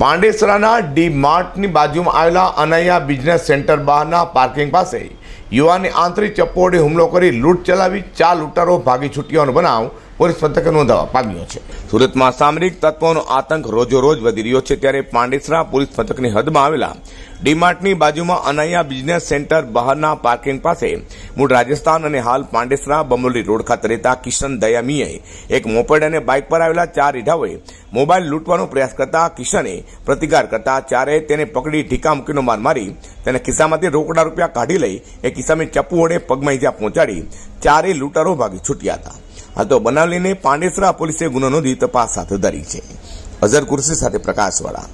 પાંડેસરાના D માર્ટની બાજુમાં આવેલા અનૈયા બિઝનેસ સેન્ટર બહારના પાર્કિંગ પાસે યુવાને આંતરિક ચપ્પોડે હુમલો કરી લૂંટ ચલાવી ચાર લૂંટારો ભાગી છૂટ્યાનો બનાવ પોલીસ પથકે દાવા પામ્યો છે સુરતમાં સામરિક તત્વોનો આતંક રોજોરોજ વધી રહ્યો છે ત્યારે પાંડેસરા પોલીસ પથકની હદમાં આવેલા ડીમાર્ટની બાજુમાં અનૈયા બિઝનેસ સેન્ટર બહારના પાર્કિંગ પાસે મૂળ રાજસ્થાન અને હાલ પાંડેસરા બમોલી રોડ ખાતે રહેતા કિશન દયામીએ એક મોપેડ અને બાઇક પર આવેલા ચાર ઇઢાઓએ મોબાઈલ લૂંટવાનો પ્રયાસ કરતા કિશને પ્રતિકાર કરતા ચારે તેને પકડી ઢીકા મૂકીનો માર મારી તેના ખિસ્સામાંથી રોકડા રૂપિયા કાઢી લઈ એ ખિસ્સામાં ચપ્પુ વડે પગમાં ઇજા પહોંચાડી ચારેય લૂંટારો ભાગી છૂટ્યા હતા આ તો બનાવ લઈને પાંડેસરા પોલીસે ગુનો નોંધી તપાસ હાથ ધરી છે અઝર કુર્સી સાથે પ્રકાશવાળા